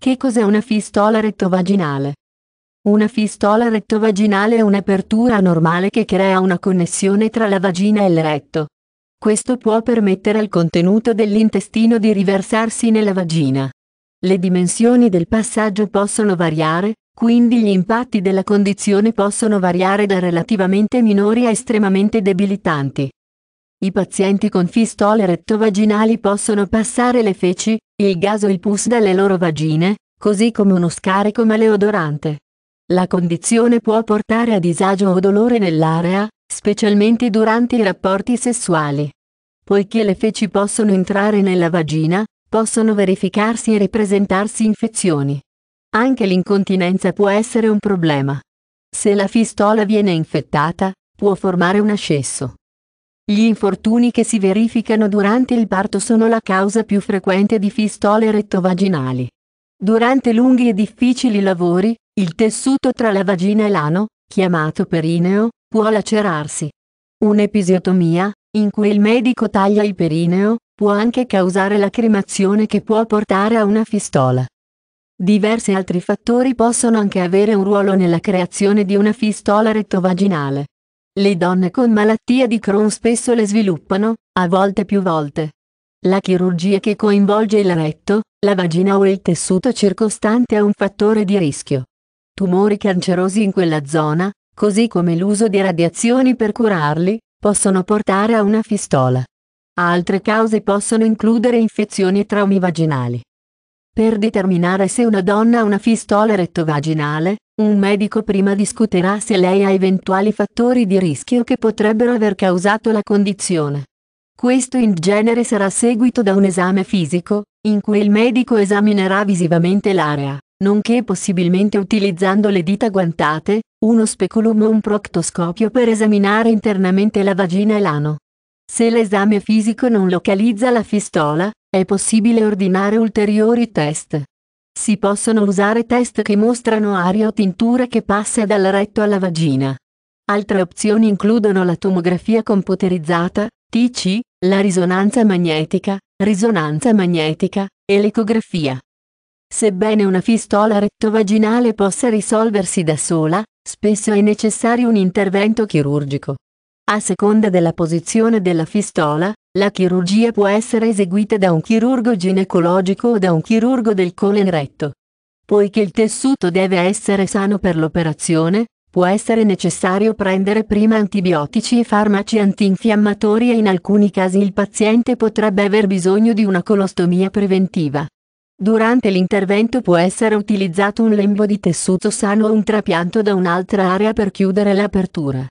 Che cos'è una fistola rettovaginale? Una fistola rettovaginale è un'apertura anormale che crea una connessione tra la vagina e il retto. Questo può permettere al contenuto dell'intestino di riversarsi nella vagina. Le dimensioni del passaggio possono variare, quindi gli impatti della condizione possono variare da relativamente minori a estremamente debilitanti. I pazienti con fistole rettovaginali possono passare le feci, il gas o il pus dalle loro vagine, così come uno scarico maleodorante. La condizione può portare a disagio o dolore nell'area, specialmente durante i rapporti sessuali. Poiché le feci possono entrare nella vagina, possono verificarsi e ripresentarsi infezioni. Anche l'incontinenza può essere un problema. Se la fistola viene infettata, può formare un ascesso. Gli infortuni che si verificano durante il parto sono la causa più frequente di fistole rettovaginali. Durante lunghi e difficili lavori, il tessuto tra la vagina e l'ano, chiamato perineo, può lacerarsi. Un'episiotomia, in cui il medico taglia il perineo, può anche causare la cremazione che può portare a una fistola. Diversi altri fattori possono anche avere un ruolo nella creazione di una fistola rettovaginale. Le donne con malattia di Crohn spesso le sviluppano, a volte più volte. La chirurgia che coinvolge il retto, la vagina o il tessuto circostante è un fattore di rischio. Tumori cancerosi in quella zona, così come l'uso di radiazioni per curarli, possono portare a una fistola. Altre cause possono includere infezioni e traumi vaginali. Per determinare se una donna ha una fistola rettovaginale, un medico prima discuterà se lei ha eventuali fattori di rischio che potrebbero aver causato la condizione. Questo in genere sarà seguito da un esame fisico, in cui il medico esaminerà visivamente l'area, nonché possibilmente utilizzando le dita guantate, uno speculum o un proctoscopio per esaminare internamente la vagina e l'ano. Se l'esame fisico non localizza la fistola, è possibile ordinare ulteriori test. Si possono usare test che mostrano aria o tintura che passa dal retto alla vagina. Altre opzioni includono la tomografia computerizzata, TC, la risonanza magnetica, risonanza magnetica, e l'ecografia. Sebbene una fistola rettovaginale possa risolversi da sola, spesso è necessario un intervento chirurgico. A seconda della posizione della fistola, la chirurgia può essere eseguita da un chirurgo ginecologico o da un chirurgo del colon retto. Poiché il tessuto deve essere sano per l'operazione, può essere necessario prendere prima antibiotici e farmaci antinfiammatori e in alcuni casi il paziente potrebbe aver bisogno di una colostomia preventiva. Durante l'intervento può essere utilizzato un lembo di tessuto sano o un trapianto da un'altra area per chiudere l'apertura.